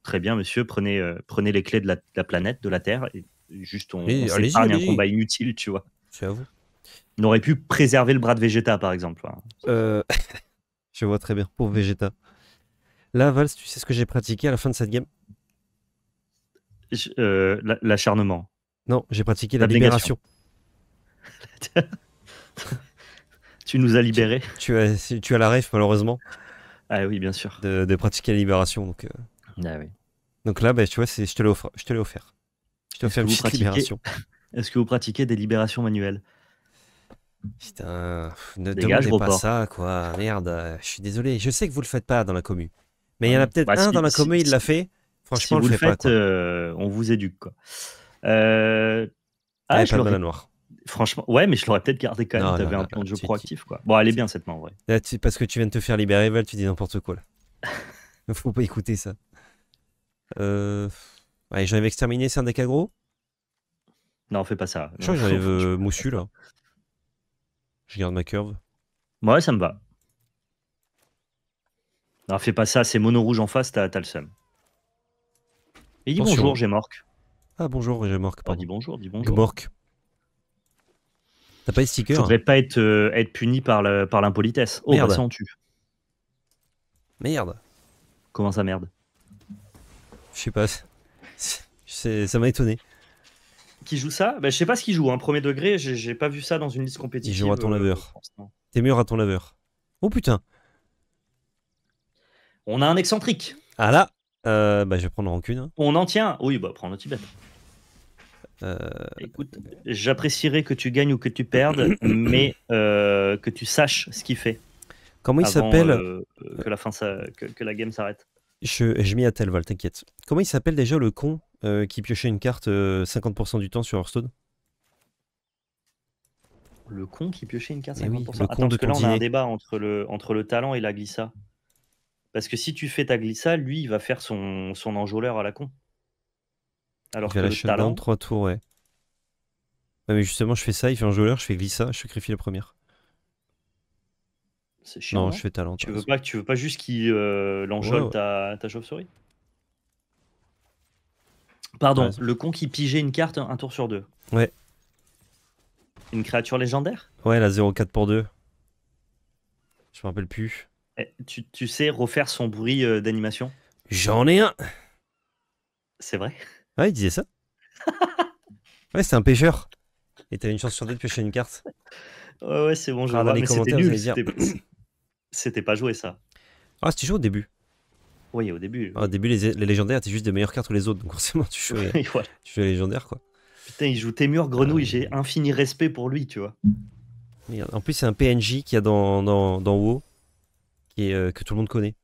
très bien, monsieur, prenez, euh, prenez les clés de la, planète, de la Terre, et juste on, on s'épargne un combat inutile, tu vois. vous. On aurait pu préserver le bras de Vegeta, par exemple. Hein. Euh, je vois très bien, pour Vegeta. Là, Vals, tu sais ce que j'ai pratiqué à la fin de cette game euh, l'acharnement. Non, j'ai pratiqué la libération. tu nous as libérés. Tu, as, tu as la rêve malheureusement. Ah oui, bien sûr. De, pratiquer la libération. Donc, euh. ah donc là, bah, tu vois, je te l'ai offert. Je te l'ai Je libération. Est-ce que vous pratiquez des libérations manuelles Putain, ne demandez pas ça, quoi. Merde, euh, je suis désolé. Je sais que vous le faites pas dans la commune Mais il y en a peut-être bah un dans la commune il l'a fait. Franchement, si vous le, faites, euh, on vous éduque. Quoi. Euh, ah, je Franchement, ouais, mais je l'aurais peut-être gardé quand même. un plan de jeu proactif, quoi. Bon, elle est bien cette main, en Parce que tu viens de te faire libérer, Val, tu dis n'importe quoi. ne Faut pas écouter ça. Euh... j'en exterminé, c'est un deck aggro Non, fais pas ça. Je crois que euh, Moussu, là. Je garde ma curve. Ouais, ça me va. Non, fais pas ça, c'est mono rouge en face, t'as le seum. Et dis bonjour, Mork. Ah bonjour, j'ai Mork. ah, dis bonjour, dis bonjour. Mork. T'as pas les stickers Je pas euh, être, puni par l'impolitesse. Par oh, bah, ça, on tue. Merde. Comment ça, merde Je sais pas. Ça m'a étonné. Qui joue ça bah, Je sais pas ce qu'il joue. Un hein. Premier degré, j'ai pas vu ça dans une liste compétitive. Il joue à ton euh, laveur. T'es mûr à ton laveur. Oh putain. On a un excentrique. Ah là euh, bah, je vais prendre rancune. Hein. On en tient Oui, bah, prends le Tibet. Euh... Écoute, j'apprécierais que tu gagnes ou que tu perdes, mais euh, que tu saches ce qu'il fait. Comment il s'appelle euh, que, la que, la game s'arrête. Je, je m'y attelle, Val, t'inquiète. Comment il s'appelle déjà le con qui piochait une carte 50% du temps sur Hearthstone Le con qui piochait une carte 50% Attends, parce que là, on a un débat entre le, entre le talent et la glissa. Parce que si tu fais ta Glissa, lui, il va faire son, enjôleur à la con. Alors il que je talent... 3 tours, ouais. mais justement, je fais ça, il fait enjôleur, je fais Glissa, je sacrifie la première. C'est chiant. Non, je fais talent. Tu veux, pas, tu veux pas juste qu'il euh, enjôle ta, ta chauve-souris Pardon, le con qui pigeait une carte un tour sur deux. Ouais. Une créature légendaire Ouais, la 0,4 pour 2. Je me rappelle plus. Eh, tu, sais refaire son bruit euh, d'animation J'en ai un C'est vrai Ouais, il disait ça. ouais, c'est un pêcheur. Et t'as une chance sur deux de pêcher une carte. Ouais, ouais, c'est bon, je ah, vais commentaires, C'était pas joué ça. Ah, c'était joué au début. Oui, au début. Ah, au début, les, légendaires t'es juste des meilleures cartes que les autres, donc forcément, tu joues, les... tu légendaires, quoi. Putain, il joue Témur ah, Grenouille, j'ai infini respect pour lui, tu vois. En plus, c'est un PNJ qu'il y a dans, dans WoW euh, que tout le monde connaît.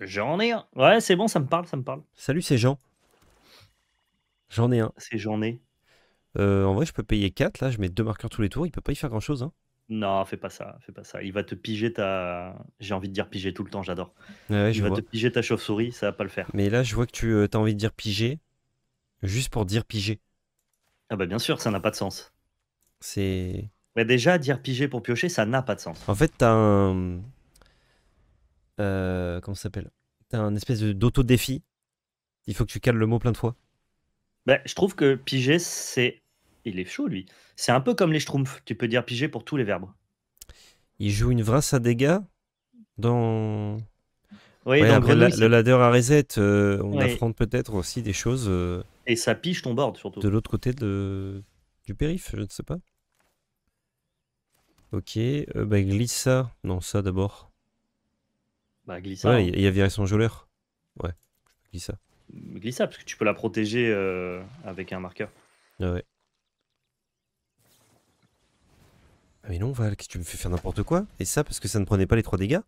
J'en ai un. Ouais, c'est bon, ça me parle, ça me parle. Salut, c'est Jean. J'en ai un. C'est j'en ai. Euh, en vrai, je peux payer 4, là, je mets deux marqueurs tous les tours, il peut pas y faire grand-chose. Hein. Non, fais pas ça, fais pas ça. Il va te piger ta... J'ai envie de dire piger tout le temps, j'adore. il je va te piger ta chauve-souris, ça va pas le faire. Mais là, je vois que tu euh, as envie de dire piger, juste pour dire piger. Ah bah bien sûr, ça n'a pas de sens. C'est... Mais déjà, dire piger pour piocher, ça n'a pas de sens. En fait, t'as un... Euh, comment ça s'appelle T'as un espèce d'auto-défi. Il faut que tu cales le mot plein de fois. Bah, je trouve que piger, c'est. Il est chaud, lui. C'est un peu comme les schtroumpfs. Tu peux dire piger pour tous les verbes. Il joue une vraie à dégâts dans. Oui, le ladder à reset, euh, on affronte peut-être aussi des choses. Euh, Et ça pige ton board, surtout. De l'autre côté de... du périph, je ne sais pas. Ok, bah, glisse ça. Non, ça d'abord. Bah, Glissa. Ouais, hein. il a viré son Ouais, Glissa. Glissa, parce que tu peux la protéger euh, avec un marqueur. Ah ouais. Ah, mais non, Val, tu me fais faire n'importe quoi. Et ça, parce que ça ne prenait pas les trois dégâts.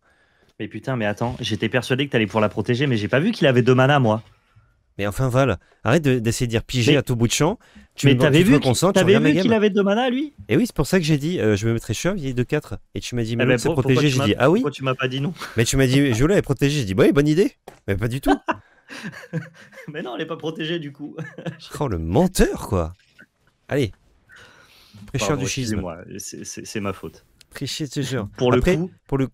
Mais putain, mais attends, j'étais persuadé que t'allais pouvoir la protéger, mais j'ai pas vu qu'il avait deux mana moi. Mais enfin, Val, arrête d'essayer de, dire piger à tout bout de champ. Tu tu t'avais vu, qu'il avait deux mana, lui Et eh oui, c'est pour ça que j'ai dit, euh, je me mettrais est de 4. Et tu m'as dit, mais eh ben, c'est protégé. J'ai dit, ah oui. Pourquoi tu m'as pas dit non Mais tu m'as dit, je est protégé. J'ai dit, bonne idée. Mais pas du tout. mais non, elle est pas protégée, du coup. oh, le menteur, quoi. Allez. Prêcheur du schisme. moi c'est ma faute. Prêcheur du genre. Pour le coup,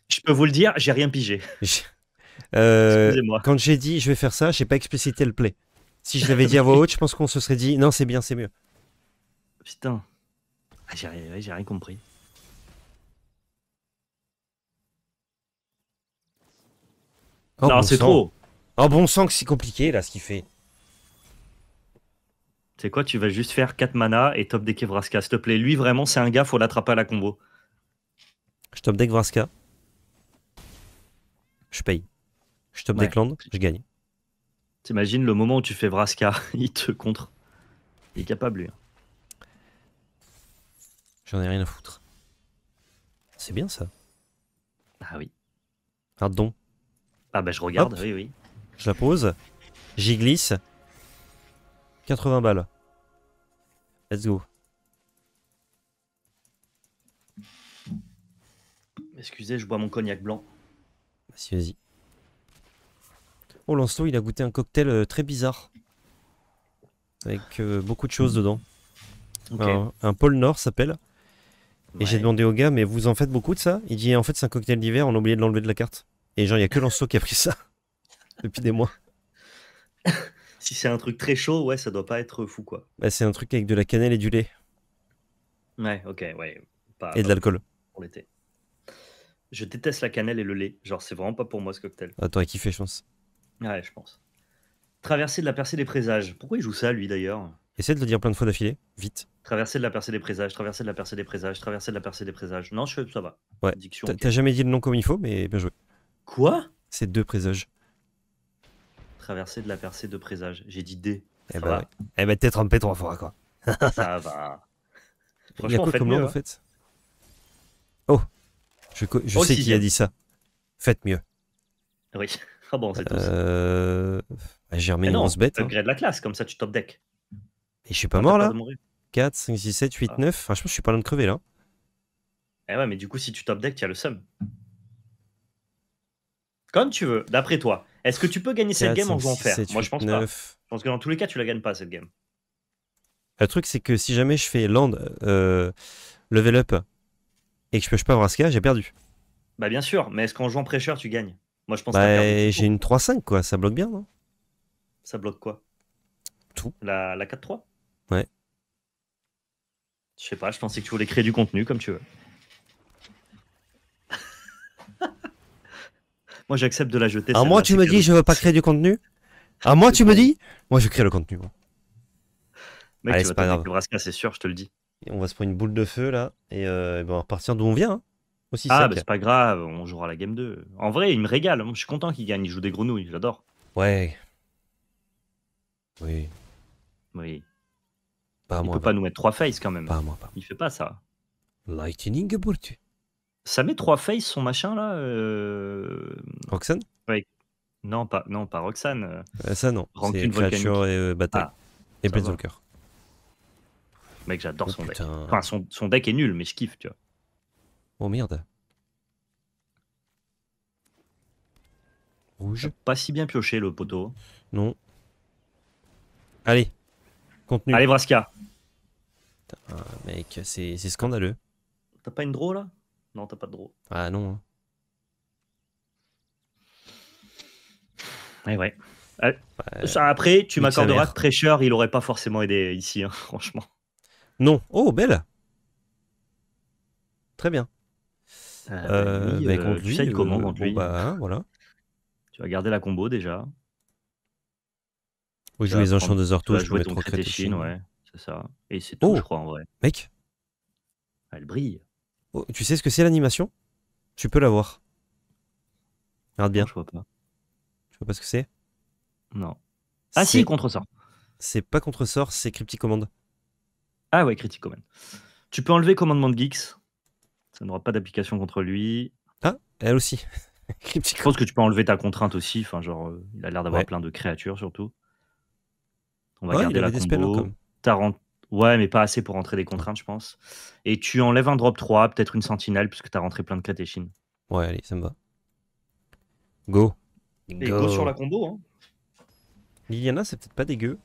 je peux vous le dire, j'ai rien pigé. Euh, quand j'ai dit je vais faire ça, j'ai pas explicité le play. Si je l'avais dit à voix haute, je pense qu'on se serait dit non, c'est bien, c'est mieux. Putain, ah, j'ai rien compris. Oh, non, c'est trop. Oh bon sang que c'est compliqué là ce qu'il fait. C'est quoi Tu vas juste faire 4 mana et top deck Evraska s'il te plaît. Lui vraiment c'est un gars, faut l'attraper à la combo. Je top deck Vraska. Je paye. Je top des je gagne. T'imagines le moment où tu fais Vraska, il te contre. Il est capable lui. Hein. J'en ai rien à foutre. C'est bien ça. Ah oui. Pardon. Ah bah je regarde, oui, oui. Je la pose. J'y glisse. 80 balles. Let's go. Excusez, je bois mon cognac blanc. Vas-y, vas-y. Oh, il a goûté un cocktail euh, très bizarre. Avec euh, beaucoup de choses mm. dedans. Un, pôle Nord s'appelle. Et j'ai demandé au gars, mais vous en faites beaucoup de ça Il dit, en fait, c'est un cocktail d'hiver, on a oublié de l'enlever de la carte. Et genre, il n'y a que Lancelot qui a pris ça. Depuis des mois. si c'est un truc très chaud, ouais, ça doit pas être fou, quoi. Bah, c'est un truc avec de la cannelle et du lait. Ouais, ok, ouais. et de l'alcool. Pour l'été. Je déteste la cannelle et le lait. Genre, c'est vraiment pas pour moi ce cocktail. Ah, t'aurais kiffé, je pense. Ouais, je pense. Traverser de la percée des présages. Pourquoi il joue ça, lui, d'ailleurs Essaye de le dire plein de fois d'affilée, vite. Traverser de la percée des présages, Traverser de la percée des présages, Traverser de la percée des présages. Non, je, ça va. Ouais. T'as jamais dit le nom comme il faut, mais bien joué. Quoi C'est deux présages. Traverser de la percée de présages. J'ai dit D. Eh ben, eh ben t'es trompé trois fois, quoi. ça va. il y en hein. fait Oh, je, oh, sais qui a dit ça. Faites mieux. Oui. Euh, j'ai remis une grosse bête. Hein. la classe, comme ça tu top deck. Et je suis pas mort là 4, 5, 6, 7, 8, 9. Franchement, je suis pas loin de crever là. Eh ouais, mais du coup, si tu top deck, tu as le sum. Comme tu veux, d'après toi. Est-ce que tu peux gagner cette game en jouant 6, fer Moi, je pense que dans tous les cas, tu la gagnes pas cette game. Le truc, c'est que si jamais je fais land, euh, level up, et que je peux pas cas j'ai perdu. Bah bien sûr, mais est-ce qu'en jouant pressure tu gagnes bah, j'ai une 3-5, quoi. Ça bloque bien, non Ça bloque quoi Tout. La, 4-3 Ouais. Je sais pas, je pensais que tu voulais créer du contenu comme tu veux. moi, j'accepte de la jeter. Ah, moi, tu me dis, je veux pas créer du contenu Ah, moi, tu me dis Moi, je crée le contenu. Mais pas grave. c'est sûr, je te le dis. on va se prendre une boule de feu là, et, euh, ben, on va repartir d'où on vient. Hein ah, bah, c'est pas grave, on jouera la game 2. En vrai, il me régale. Hein. Je suis content qu'il gagne. Il joue des grenouilles, j'adore. Ouais. Oui. Oui. Pas il peut pas, nous mettre 3 face quand même. Pas moi, pas. Il fait pas ça. Lightning Bolt. Ça met 3 face son machin là. Euh... Roxane ouais. Non, pas, non, pas Roxane. Euh, ça non. C'est créature et euh, ah, et Planeswalker. Mec, j'adore oh, son deck. Enfin, son, son, deck est nul, mais je kiffe, tu vois. Oh merde. Rouge. Pas si bien pioché le poteau. Non. Allez. Contenu. Allez Brasca. mec, c'est scandaleux. T'as pas une draw là Non, t'as pas de draw. Ah non. Hein. Ouais, euh, après, tu m'accorderas que cher il aurait pas forcément aidé ici, hein, franchement. Non. Oh, belle. Très bien. Ah bah euh, euh, tu euh, bah, hein, voilà. Tu vas garder la combo déjà. Oui, je joue les enchants de je peux trop mettre Cryptic ouais, c'est ça. Et c'est tout, oh, je crois, en vrai. Mec, ah, Elle brille. Oh, tu sais ce que c'est l'animation Tu peux la voir. Regarde bien, je vois pas. tu vois pas ce que c'est Non. Ah si, contre sort c'est pas contre-sort, c'est cryptic Command. Ah ouais, Cryptic Command. Tu peux enlever Commandement de Geeks ça n'aura pas d'application contre lui. Ah, elle aussi. Je pense que tu peux enlever ta contrainte aussi. Enfin, genre, euh, il a l'air d'avoir plein de créatures surtout. On va garder la combo. Ouais, mais pas assez pour rentrer des contraintes, je pense. Et tu enlèves un drop 3, peut-être une sentinelle, puisque tu as rentré plein de catéchines. Ouais, allez, ça me va. Go. Et go, sur la combo. Hein. Liliana, c'est peut-être pas dégueu.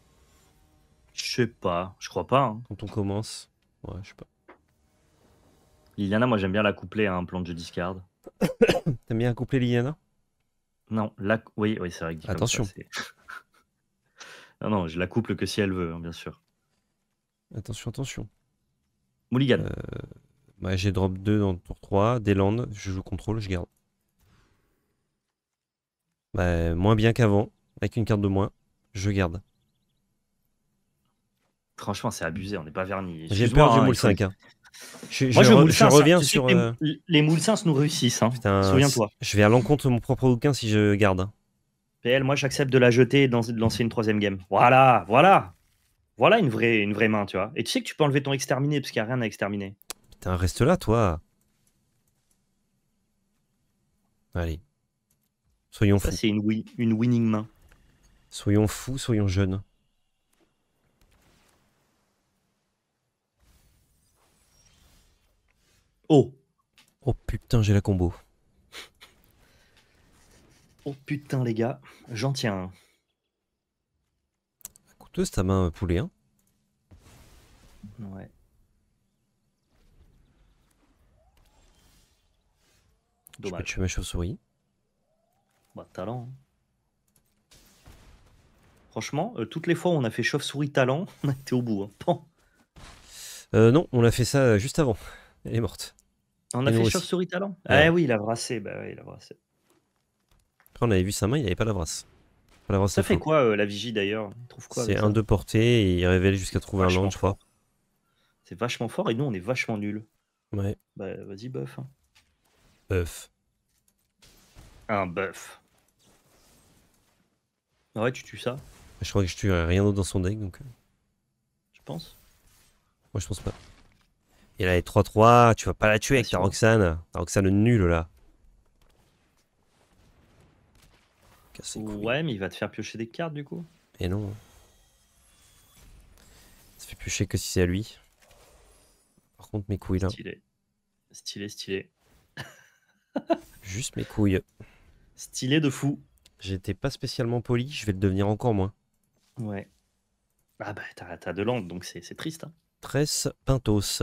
Je sais pas, je crois pas. Hein. Quand on commence. Ouais, je sais pas. Liliana, moi j'aime bien la coupler à un plan de jeu discard. T'aimes bien coupler Liliana Non, la... oui, oui c'est vrai que Attention. non, non, je la couple que si elle veut, hein, bien sûr. Attention, attention. Mulligan. Euh, bah, j'ai drop 2 dans le tour 3. Des landes, je joue contrôle, je garde. Bah, moins bien qu'avant, avec une carte de moins, je garde. Franchement, c'est abusé, on n'est pas vernis. J'ai peur du moule 5. Moi, je, reviens sur. Les, euh, moulesins nous réussissent. Hein. Souviens-toi. Je vais à l'encontre de mon propre bouquin si je garde. PL, moi j'accepte de la jeter et de lancer une troisième game. Voilà, voilà. Voilà une vraie, une vraie main, tu vois. Et tu sais que tu peux enlever ton exterminé parce qu'il n'y a rien à exterminer. Putain, reste là, toi. Allez. Soyons Ça, fous. c'est une winning main. Soyons fous, soyons jeunes. Oh. Oh putain, j'ai la combo. Oh putain, les gars, j'en tiens Coûteuse ta main euh, poulet, hein Ouais. Dommage. Je peux tuer ma chauve-souris. Bah, talent. Hein. Franchement, euh, toutes les fois où on a fait chauve-souris talent, on a été au bout. Hein. Euh, non, on a fait ça juste avant. Elle est morte. On a fait chauve-souris talent Ah eh oui, il a brassé. Bah, il a brassé. on avait vu sa main, il n'avait pas la brasse. Pas la ça fait quoi euh, la vigie d'ailleurs C'est un de portée et il révèle jusqu'à trouver un land, je crois. C'est vachement fort et nous on est vachement nuls. Ouais. Bah vas-y, buff. Hein. boeuf. Un buff. Ouais, tu tues ça. Je crois que je tuerai rien d'autre dans son deck donc. Je euh, pense. Moi je pense pas. Et là, les est 3-3, tu vas pas la tuer avec ta Roxane. Ta Roxane nulle là. Ouais, mais il va te faire piocher des cartes du coup. Et non. Ça fait piocher que si c'est à lui. Par contre, mes couilles là. Stylé, stylé. stylé. Juste mes couilles. Stylé de fou. J'étais pas spécialement poli, je vais le devenir encore moins. Ouais. Ah bah, t'as de l'angle, donc c'est triste. Hein. Tresse Pintos.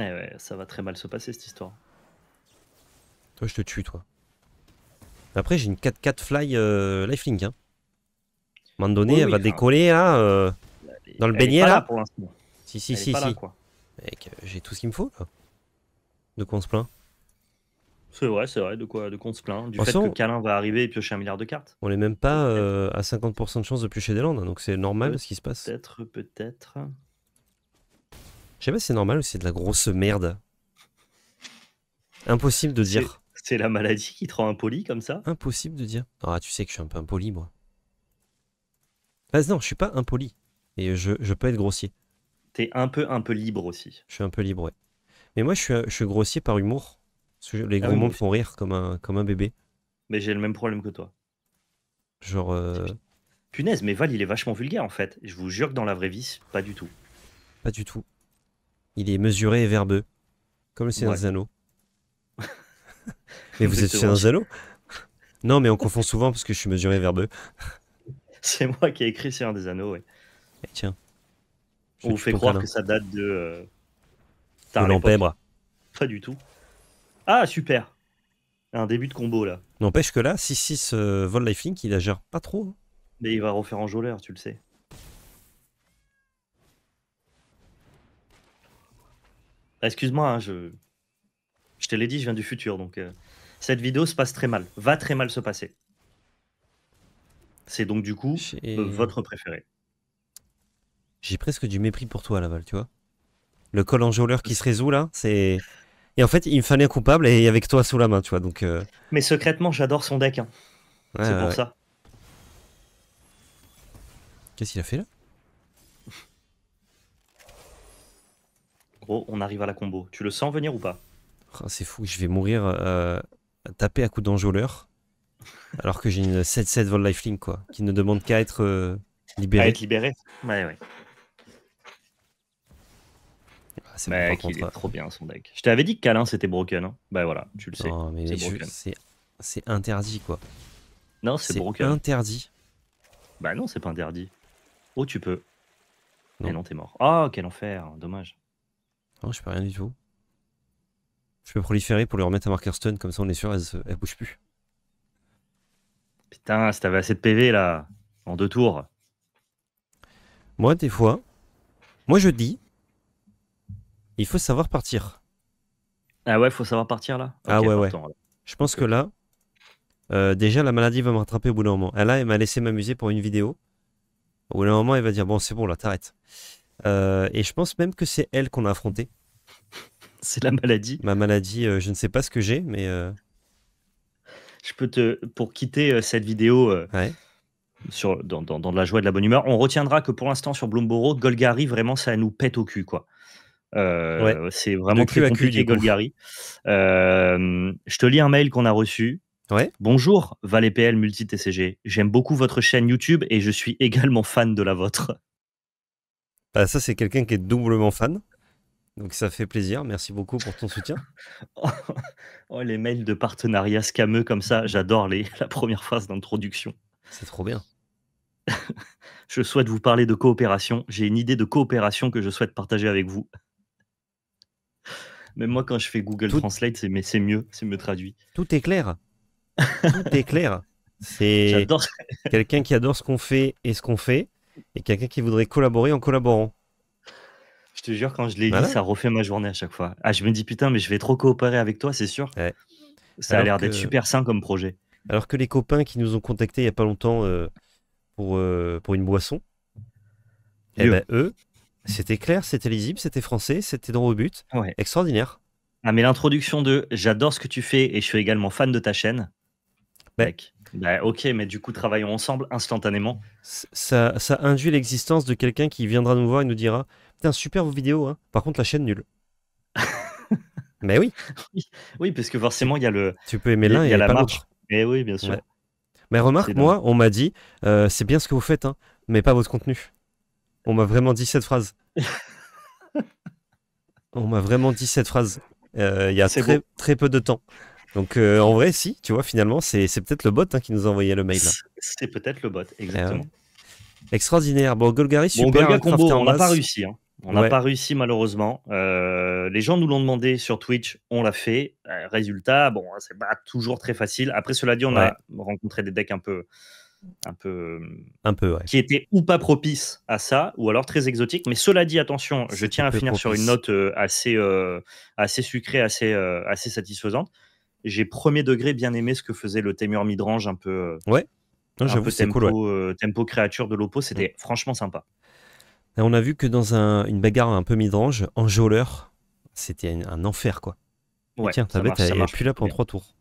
Eh ça va très mal se passer cette histoire. Toi, je te tue, toi. Après, j'ai une 4-4 fly euh, lifelink. Hein. À un moment donné, elle va décoller là, euh, dans le elle là. pour l'instant. Si, si, si, si. j'ai tout ce qu'il me faut là. De quoi on se plaint C'est vrai, c'est vrai, de quoi, de quoi on se plaint Du fait que Calin va arriver et piocher un milliard de cartes. On n'est même pas euh, à 50% de chance de piocher des landes, hein, donc c'est normal ce qui se passe. Peut-être, peut-être. Je sais pas si c'est normal ou c'est de la grosse merde. Impossible de dire. C'est la maladie qui te rend impoli comme ça Impossible de dire. Ah, tu sais que je suis un peu impoli, moi. Bah non, je suis pas impoli. Et je, je peux être grossier. T'es un peu, un peu libre aussi. Je suis un peu libre, ouais. Mais moi, je suis, je suis grossier par humour. les ah gros font rire comme un, comme un bébé. Mais j'ai le même problème que toi. Genre. Euh, punaise, mais Val, il est vachement vulgaire en fait. Je vous jure que dans la vraie vie, pas du tout. Pas du tout. Il est mesuré et verbeux. Comme le Seigneur des Anneaux. mais vous êtes Seigneur des Anneaux Non, mais on confond souvent parce que je suis mesuré et verbeux. C'est moi qui ai écrit Seigneur des Anneaux, oui. Et eh, tiens. on vous fait croire que ça date de. Euh... Pas du tout. Ah, super Un début de combo là. N'empêche que là, 6-6 euh, Vol Lifelink, il la gère pas trop. Hein. Mais il va refaire en joleur, tu le sais. Bah, excuse-moi, hein, je... je te l'ai dit, je viens du futur, donc euh, cette vidéo se passe très mal, va très mal se passer. C'est donc du coup votre préféré. J'ai presque du mépris pour toi, Laval, tu vois. Le col enjôleur qui se résout là, c'est. Et en fait, il me fallait un coupable et avec toi sous la main, tu vois. Donc, euh. Mais secrètement, j'adore son deck. Hein. c'est pour ça. Qu'est-ce qu'il a fait là on arrive à la combo. Tu le sens venir ou pas oh, C'est fou, je vais mourir euh, taper à coups d'enjôleur. alors que j'ai une 7-7 Vol Lifelink, quoi, qui ne demande qu'à être libéré euh, libéré À être libéré Ouais, ah, c'est hein. trop bien son deck. Je t'avais dit que c'était broken. Hein. bah voilà, tu le sais. C'est interdit quoi. Non, c'est interdit. Bah non, c'est pas interdit. Oh, tu peux. Mais eh non, t'es mort. Ah, oh, quel enfer, dommage. Non, je peux rien du tout. Je peux proliférer pour lui remettre un marker stun, comme ça on est sûr, elle, elle bouge plus. Putain, si t'avais assez de PV là, en deux tours. Moi, des fois, moi je dis, il faut savoir partir. Ah ouais, il faut savoir partir là Ah ouais, ouais. Je pense que là, euh, déjà la maladie va me rattraper au bout d'un moment. là, elle m'a laissé m'amuser pour une vidéo. Au bout d'un moment, elle va dire, bon, c'est bon, là, t'arrêtes. Euh, et je pense même que c'est elle qu'on a affrontée. C'est la maladie. Ma maladie, euh, je ne sais pas ce que j'ai, mais euh, je peux te, pour quitter cette vidéo sur, dans, dans, dans, de la joie et de la bonne humeur, on retiendra que pour l'instant sur Bloomborough, Golgari, vraiment, ça nous pète au cul, quoi. C'est vraiment de très compliqué, Golgari. je te lis un mail qu'on a reçu. Ouais. Bonjour, PL Multi-TCG. J'aime beaucoup votre chaîne YouTube et je suis également fan de la vôtre. Ah, ça, c'est quelqu'un qui est doublement fan. Donc ça fait plaisir. Merci beaucoup pour ton soutien. oh, les mails de partenariat scameux comme ça, j'adore les, la première phrase d'introduction. C'est trop bien. je souhaite vous parler de coopération. J'ai une idée de coopération que je souhaite partager avec vous. Mais moi, quand je fais Google Translate, c'est, mais c'est mieux, c'est me traduit. Tout est clair. Tout est clair. C'est quelqu'un qui adore ce qu'on fait et ce qu'on fait et quelqu'un qui voudrait collaborer en collaborant. Je te jure, quand je l'ai dit, ça refait ma journée à chaque fois. Ah, je me dis putain, mais je vais trop coopérer avec toi, c'est sûr. Ça a l'air d'être super sain comme projet. Alors que les copains qui nous ont contactés il n'y a pas longtemps euh, pour, euh, pour une boisson, eh ben, eux, c'était clair, c'était lisible, c'était français, c'était dans au but. Extraordinaire. Ah, mais l'introduction de J'adore ce que tu fais et je suis également fan de ta chaîne. Bah, ok, mais du coup, travaillons ensemble instantanément. Ça, ça induit l'existence de quelqu'un qui viendra nous voir et nous dira Putain, super vos vidéos, hein. par contre, la chaîne nulle. mais oui. oui. parce que forcément, il y a le. Tu peux aimer l'un et y a la pas marche. Mais eh oui, bien sûr. Mais remarque, moi, on m'a dit euh, C'est bien ce que vous faites, hein, mais pas votre contenu. On m'a vraiment dit cette phrase. on m'a vraiment dit cette phrase euh, il y a très, très peu de temps. Donc euh, en vrai, si, tu vois, finalement, c'est peut-être le bot qui nous envoyait le mail. C'est peut-être le bot, hein, exactement. extraordinaire. Bon, Golgari, on n'a pas réussi. Hein. On n'a pas réussi malheureusement. Euh, les gens nous l'ont demandé sur Twitch, on l'a fait. Euh, résultat, bon, hein, c'est pas toujours très facile. Après cela dit, on a rencontré des decks un peu, un peu, un peu, qui étaient ou pas propices à ça, ou alors très exotiques. Mais cela dit, attention, je tiens à finir sur une note assez, assez sucrée, assez satisfaisante j'ai premier degré bien aimé ce que faisait le Temur Midrange un peu. Euh, ouais. Non, un peu tempo, cool, euh, tempo créature de l'Oppo, c'était mm. franchement sympa. on a vu que dans une bagarre un peu midrange, en jôleur c'était un, enfer quoi. tiens, ta bête, elle plus là pendant trois tours.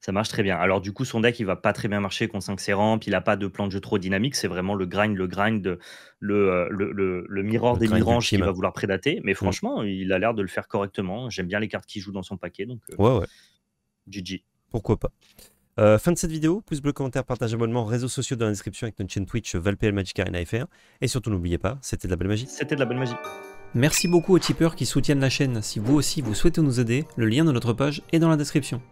Ça marche très bien. Alors du coup, son deck, il va pas très bien marcher contre 5 rampes, il n'a pas de plan de jeu trop dynamique, c'est vraiment le grind, le grind, euh, le, le, le, le mirror des midrange qu'il va vouloir prédater. Mais mm. franchement, il a l'air de le faire correctement. J'aime bien les cartes qu'il joue dans son paquet. Donc, ouais, ouais. Pourquoi pas. Euh, fin de cette vidéo, pouce bleu, commentaire, partage, abonnement, réseaux sociaux dans la description avec notre chaîne Twitch ValPL Magic Arena Et surtout, n'oubliez pas, c'était de la belle magie. C'était de la belle magie. Merci beaucoup aux tipeurs qui soutiennent la chaîne. Si vous aussi vous souhaitez nous aider, le lien de notre page est dans la description.